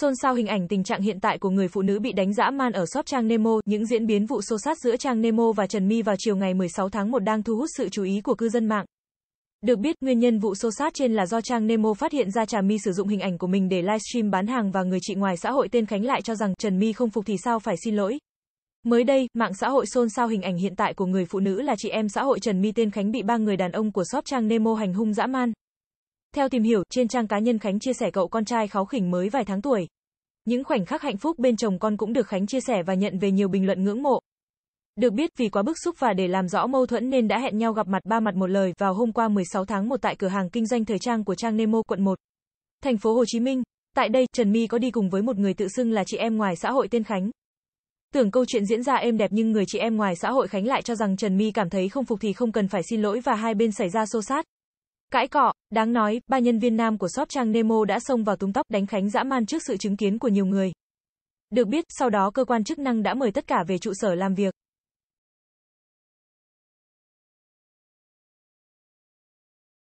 Xôn xao hình ảnh tình trạng hiện tại của người phụ nữ bị đánh dã man ở shop trang Nemo, những diễn biến vụ xô sát giữa trang Nemo và Trần My vào chiều ngày 16 tháng 1 đang thu hút sự chú ý của cư dân mạng. Được biết, nguyên nhân vụ xô sát trên là do trang Nemo phát hiện ra Trà My sử dụng hình ảnh của mình để livestream bán hàng và người chị ngoài xã hội tên Khánh lại cho rằng Trần My không phục thì sao phải xin lỗi. Mới đây, mạng xã hội xôn xao hình ảnh hiện tại của người phụ nữ là chị em xã hội Trần My tên Khánh bị ba người đàn ông của shop trang Nemo hành hung dã man. Theo tìm hiểu, trên trang cá nhân Khánh chia sẻ cậu con trai kháo khỉnh mới vài tháng tuổi. Những khoảnh khắc hạnh phúc bên chồng con cũng được Khánh chia sẻ và nhận về nhiều bình luận ngưỡng mộ. Được biết, vì quá bức xúc và để làm rõ mâu thuẫn nên đã hẹn nhau gặp mặt ba mặt một lời vào hôm qua 16 tháng 1 tại cửa hàng kinh doanh thời trang của Trang Nemo quận 1, thành phố Hồ Chí Minh. Tại đây, Trần My có đi cùng với một người tự xưng là chị em ngoài xã hội tên Khánh. Tưởng câu chuyện diễn ra êm đẹp nhưng người chị em ngoài xã hội Khánh lại cho rằng Trần My cảm thấy không phục thì không cần phải xin lỗi và hai bên xảy ra xô xát. Cãi cọ, đáng nói, ba nhân viên nam của shop trang Nemo đã xông vào túm tóc đánh Khánh dã man trước sự chứng kiến của nhiều người. Được biết, sau đó cơ quan chức năng đã mời tất cả về trụ sở làm việc.